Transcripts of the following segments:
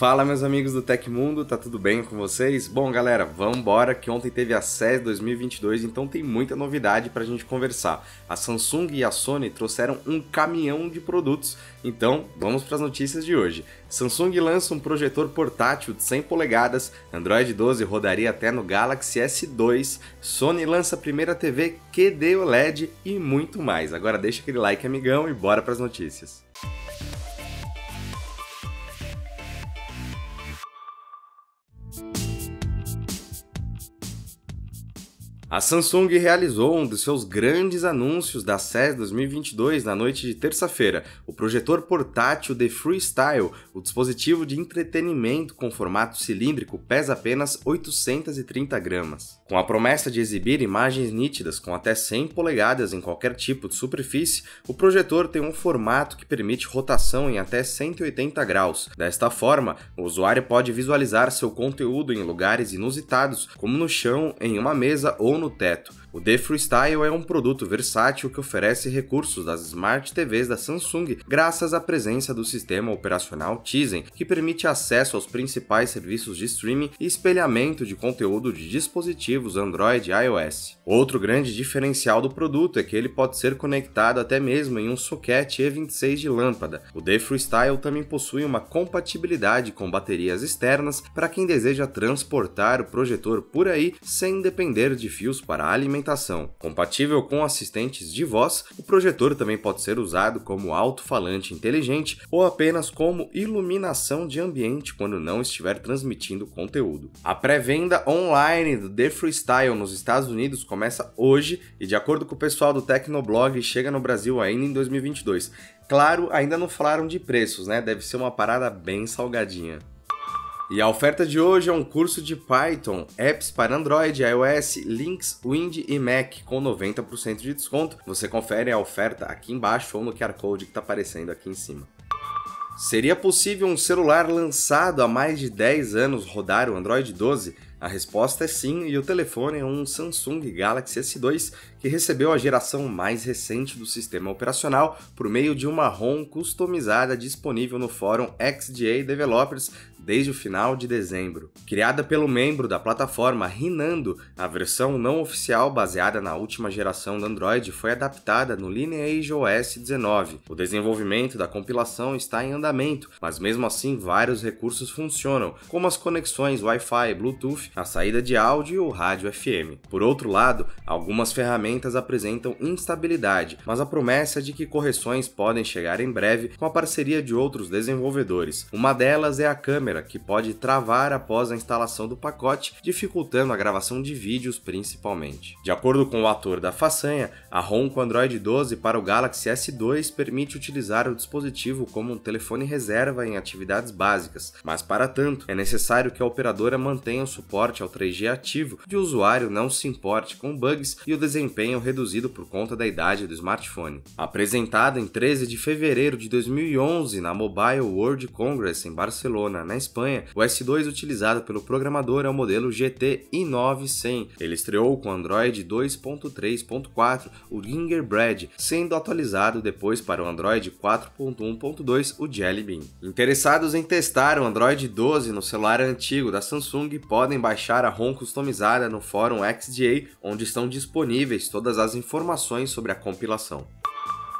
Fala meus amigos do Tecmundo, tá tudo bem com vocês? Bom galera, vambora que ontem teve a CES 2022, então tem muita novidade pra gente conversar. A Samsung e a Sony trouxeram um caminhão de produtos, então vamos para as notícias de hoje. Samsung lança um projetor portátil de 100 polegadas, Android 12 rodaria até no Galaxy S2, Sony lança a primeira TV QD OLED e muito mais. Agora deixa aquele like amigão e bora para as notícias. A Samsung realizou um dos seus grandes anúncios da SES 2022 na noite de terça-feira, o projetor portátil The Freestyle. O dispositivo de entretenimento com formato cilíndrico pesa apenas 830 gramas. Com a promessa de exibir imagens nítidas com até 100 polegadas em qualquer tipo de superfície, o projetor tem um formato que permite rotação em até 180 graus. Desta forma, o usuário pode visualizar seu conteúdo em lugares inusitados, como no chão, em uma mesa ou no teto. O The Freestyle é um produto versátil que oferece recursos das Smart TVs da Samsung graças à presença do sistema operacional Tizen, que permite acesso aos principais serviços de streaming e espelhamento de conteúdo de dispositivos Android e iOS. Outro grande diferencial do produto é que ele pode ser conectado até mesmo em um soquete E26 de lâmpada. O The Freestyle também possui uma compatibilidade com baterias externas para quem deseja transportar o projetor por aí sem depender de fios para alimentar alimentação. Compatível com assistentes de voz, o projetor também pode ser usado como alto-falante inteligente ou apenas como iluminação de ambiente quando não estiver transmitindo conteúdo. A pré-venda online do The Freestyle nos Estados Unidos começa hoje e, de acordo com o pessoal do Tecnoblog, chega no Brasil ainda em 2022. Claro, ainda não falaram de preços, né? Deve ser uma parada bem salgadinha. E a oferta de hoje é um curso de Python, apps para Android, iOS, Linux, Wind e Mac com 90% de desconto. Você confere a oferta aqui embaixo ou no QR Code que está aparecendo aqui em cima. Seria possível um celular lançado há mais de 10 anos rodar o Android 12? A resposta é sim, e o telefone é um Samsung Galaxy S2 que recebeu a geração mais recente do sistema operacional por meio de uma ROM customizada disponível no fórum XDA Developers desde o final de dezembro. Criada pelo membro da plataforma Rinando, a versão não oficial baseada na última geração do Android foi adaptada no Lineage OS 19. O desenvolvimento da compilação está em andamento, mas mesmo assim vários recursos funcionam, como as conexões Wi-Fi, Bluetooth, a saída de áudio e o rádio FM. Por outro lado, algumas ferramentas ferramentas apresentam instabilidade, mas a promessa é de que correções podem chegar em breve com a parceria de outros desenvolvedores. Uma delas é a câmera, que pode travar após a instalação do pacote, dificultando a gravação de vídeos principalmente. De acordo com o ator da façanha, a ROM com Android 12 para o Galaxy S2 permite utilizar o dispositivo como um telefone reserva em atividades básicas, mas para tanto é necessário que a operadora mantenha o suporte ao 3G ativo o usuário não se importe com bugs e o desempenho desempenho reduzido por conta da idade do smartphone. Apresentada em 13 de fevereiro de 2011 na Mobile World Congress em Barcelona, na Espanha, o S2 utilizado pelo programador é o modelo GT i 9100 Ele estreou com Android 2.3.4, o Gingerbread, sendo atualizado depois para o Android 4.1.2, o Jelly Bean. Interessados em testar o Android 12 no celular antigo da Samsung podem baixar a ROM customizada no fórum XDA, onde estão disponíveis todas as informações sobre a compilação.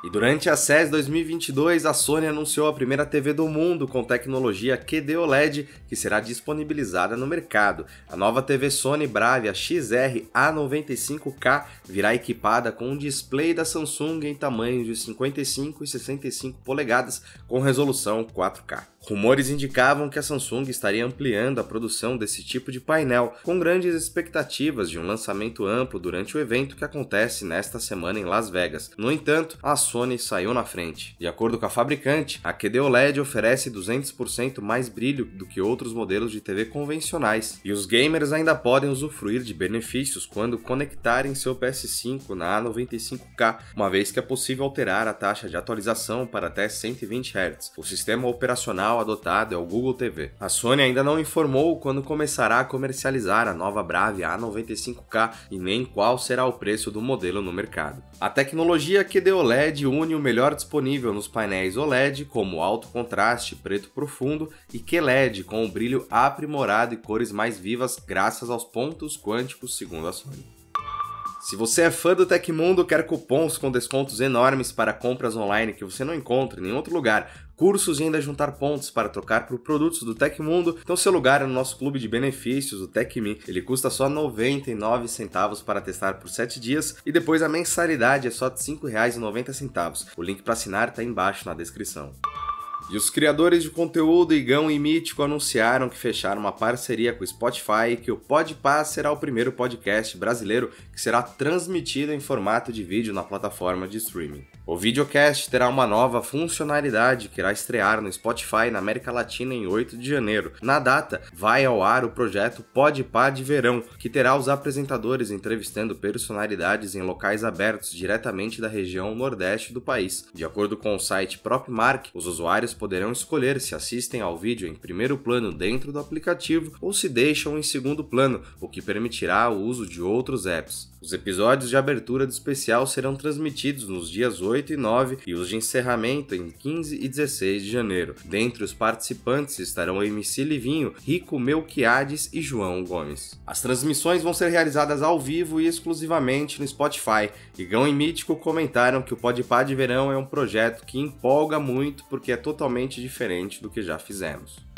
E durante a SES 2022, a Sony anunciou a primeira TV do mundo com tecnologia QD OLED que será disponibilizada no mercado. A nova TV Sony Bravia XR A95K virá equipada com um display da Samsung em tamanhos de 55 e 65 polegadas com resolução 4K. Rumores indicavam que a Samsung estaria ampliando a produção desse tipo de painel, com grandes expectativas de um lançamento amplo durante o evento que acontece nesta semana em Las Vegas. No entanto, a Sony saiu na frente. De acordo com a fabricante, a QD OLED oferece 200% mais brilho do que outros modelos de TV convencionais, e os gamers ainda podem usufruir de benefícios quando conectarem seu PS5 na A95K, uma vez que é possível alterar a taxa de atualização para até 120 Hz. O sistema operacional canal adotado é o Google TV. A Sony ainda não informou quando começará a comercializar a nova Bravia A95K e nem qual será o preço do modelo no mercado. A tecnologia QD OLED une o melhor disponível nos painéis OLED, como alto contraste, preto profundo, e QLED, com o um brilho aprimorado e cores mais vivas graças aos pontos quânticos, segundo a Sony. Se você é fã do Tecmundo, quer cupons com descontos enormes para compras online que você não encontra em nenhum outro lugar, cursos e ainda juntar pontos para trocar por produtos do Tecmundo. Então seu lugar é no nosso clube de benefícios, o Tecme. Ele custa só 99 centavos para testar por 7 dias e depois a mensalidade é só R$ 5,90. O link para assinar está embaixo na descrição. E os criadores de conteúdo Igão e Mítico anunciaram que fecharam uma parceria com o Spotify e que o Podpah será o primeiro podcast brasileiro que será transmitido em formato de vídeo na plataforma de streaming. O videocast terá uma nova funcionalidade que irá estrear no Spotify na América Latina em 8 de janeiro. Na data, vai ao ar o projeto Pode Pá de Verão, que terá os apresentadores entrevistando personalidades em locais abertos diretamente da região nordeste do país. De acordo com o site PropMark, os usuários poderão escolher se assistem ao vídeo em primeiro plano dentro do aplicativo ou se deixam em segundo plano, o que permitirá o uso de outros apps. Os episódios de abertura do especial serão transmitidos nos dias 8 8 e 9 e os de encerramento em 15 e 16 de janeiro. Dentre os participantes estarão MC Livinho, Rico Melquiades e João Gomes. As transmissões vão ser realizadas ao vivo e exclusivamente no Spotify. Igão e Mítico comentaram que o Podpah de Verão é um projeto que empolga muito porque é totalmente diferente do que já fizemos.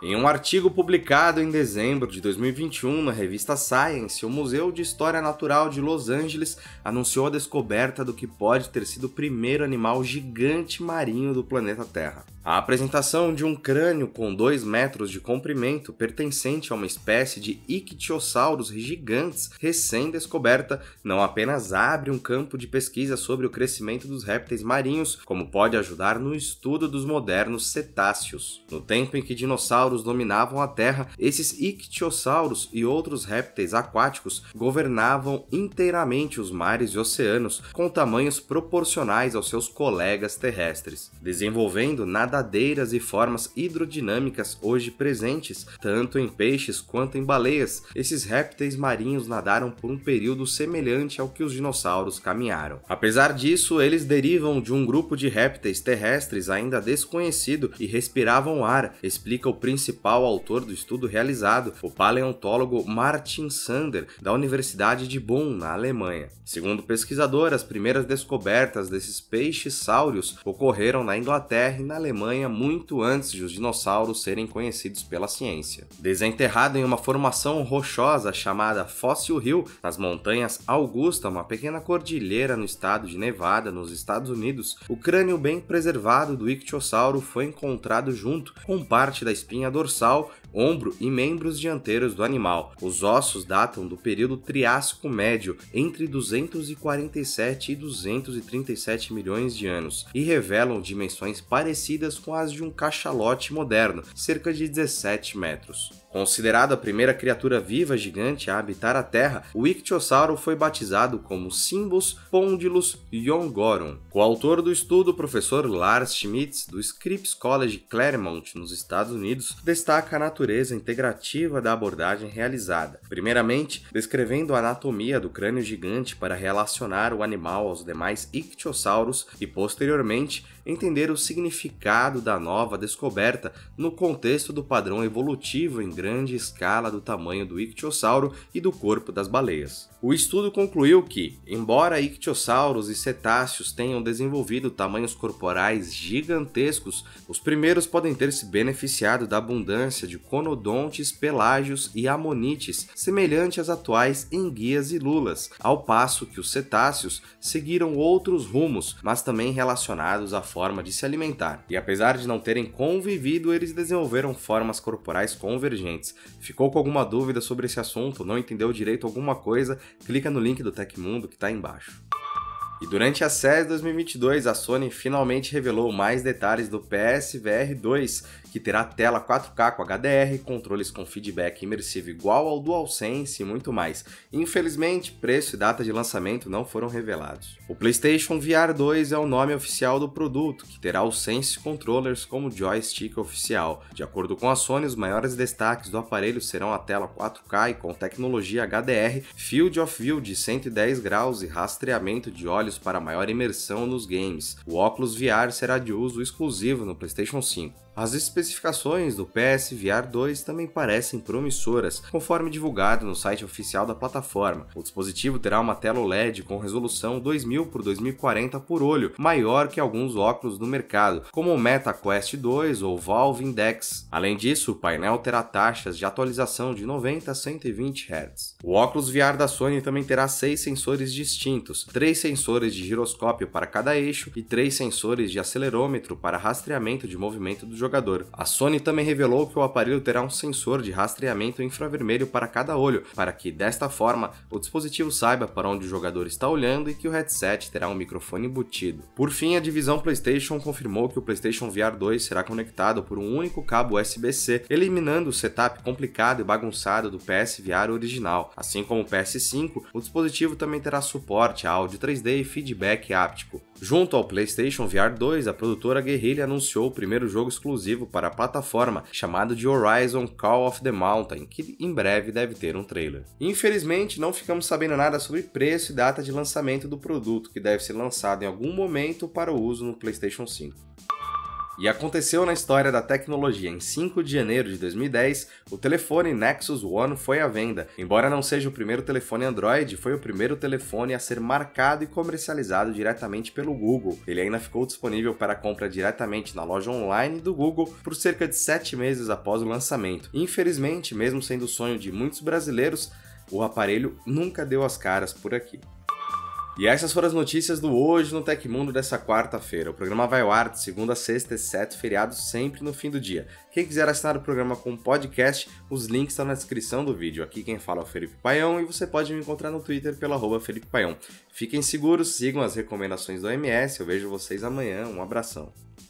Em um artigo publicado em dezembro de 2021 na revista Science, o Museu de História Natural de Los Angeles anunciou a descoberta do que pode ter sido o primeiro animal gigante marinho do planeta Terra. A apresentação de um crânio com 2 metros de comprimento, pertencente a uma espécie de ictiossauros gigantes recém-descoberta, não apenas abre um campo de pesquisa sobre o crescimento dos répteis marinhos, como pode ajudar no estudo dos modernos cetáceos. No tempo em que dinossauros dominavam a Terra, esses ictiossauros e outros répteis aquáticos governavam inteiramente os mares e oceanos, com tamanhos proporcionais aos seus colegas terrestres, desenvolvendo nada nadadeiras e formas hidrodinâmicas hoje presentes, tanto em peixes quanto em baleias. Esses répteis marinhos nadaram por um período semelhante ao que os dinossauros caminharam. Apesar disso, eles derivam de um grupo de répteis terrestres ainda desconhecido e respiravam ar, explica o principal autor do estudo realizado, o paleontólogo Martin Sander, da Universidade de Bonn, na Alemanha. Segundo o pesquisador, as primeiras descobertas desses peixes saurios ocorreram na Inglaterra e na Alemanha muito antes de os dinossauros serem conhecidos pela ciência. Desenterrado em uma formação rochosa chamada Fossil Hill, nas montanhas Augusta, uma pequena cordilheira no estado de Nevada, nos Estados Unidos, o crânio bem preservado do ictiossauro foi encontrado junto com parte da espinha dorsal ombro e membros dianteiros do animal. Os ossos datam do período Triássico Médio, entre 247 e 237 milhões de anos, e revelam dimensões parecidas com as de um cachalote moderno, cerca de 17 metros. Considerado a primeira criatura viva gigante a habitar a Terra, o Ictiosauro foi batizado como Simbus Pondylus Yongorum. autor do estudo, o professor Lars Schmitz, do Scripps College Claremont, nos Estados Unidos, destaca a natureza integrativa da abordagem realizada. Primeiramente, descrevendo a anatomia do crânio gigante para relacionar o animal aos demais ictiossauros e, posteriormente, entender o significado da nova descoberta no contexto do padrão evolutivo em grande escala do tamanho do ictiosauro e do corpo das baleias. O estudo concluiu que, embora ictiosauros e cetáceos tenham desenvolvido tamanhos corporais gigantescos, os primeiros podem ter se beneficiado da abundância de conodontes, pelágios e amonites, semelhante às atuais enguias e lulas, ao passo que os cetáceos seguiram outros rumos, mas também relacionados à forma de se alimentar. E apesar de não terem convivido, eles desenvolveram formas corporais convergentes inteligentes. Ficou com alguma dúvida sobre esse assunto, não entendeu direito alguma coisa? Clica no link do Tecmundo que está embaixo. E durante a CES 2022, a Sony finalmente revelou mais detalhes do PSVR 2, que terá tela 4K com HDR, controles com feedback imersivo igual ao DualSense e muito mais. Infelizmente, preço e data de lançamento não foram revelados. O PlayStation VR 2 é o nome oficial do produto, que terá o Sense Controllers como joystick oficial. De acordo com a Sony, os maiores destaques do aparelho serão a tela 4K e com tecnologia HDR, Field of View de 110 graus e rastreamento de olhos para maior imersão nos games. O óculos VR será de uso exclusivo no PlayStation 5. As especificações especificações do PS VR 2 também parecem promissoras, conforme divulgado no site oficial da plataforma. O dispositivo terá uma tela OLED com resolução 2000 por 2040 por olho, maior que alguns óculos no mercado, como o Meta Quest 2 ou Valve Index. Além disso, o painel terá taxas de atualização de 90 a 120 Hz. O óculos VR da Sony também terá seis sensores distintos, três sensores de giroscópio para cada eixo e três sensores de acelerômetro para rastreamento de movimento do jogador. A Sony também revelou que o aparelho terá um sensor de rastreamento infravermelho para cada olho, para que desta forma o dispositivo saiba para onde o jogador está olhando e que o headset terá um microfone embutido. Por fim, a divisão PlayStation confirmou que o PlayStation VR 2 será conectado por um único cabo USB-C, eliminando o setup complicado e bagunçado do PS VR original. Assim como o PS5, o dispositivo também terá suporte a áudio 3D e feedback áptico. Junto ao PlayStation VR 2, a produtora Guerrilla anunciou o primeiro jogo exclusivo para a plataforma, chamado de Horizon Call of the Mountain, que em breve deve ter um trailer. Infelizmente, não ficamos sabendo nada sobre preço e data de lançamento do produto, que deve ser lançado em algum momento para o uso no PlayStation 5. E aconteceu na história da tecnologia. Em 5 de janeiro de 2010, o telefone Nexus One foi à venda. Embora não seja o primeiro telefone Android, foi o primeiro telefone a ser marcado e comercializado diretamente pelo Google. Ele ainda ficou disponível para compra diretamente na loja online do Google por cerca de 7 meses após o lançamento. Infelizmente, mesmo sendo o sonho de muitos brasileiros, o aparelho nunca deu as caras por aqui. E essas foram as notícias do Hoje no Tecmundo dessa quarta-feira. O programa vai ao ar de segunda a sexta, exceto feriados, sempre no fim do dia. Quem quiser assinar o programa com podcast, os links estão na descrição do vídeo. Aqui quem fala é o Felipe Paião e você pode me encontrar no Twitter pelo arroba Felipe Paião. Fiquem seguros, sigam as recomendações do OMS. Eu vejo vocês amanhã. Um abração.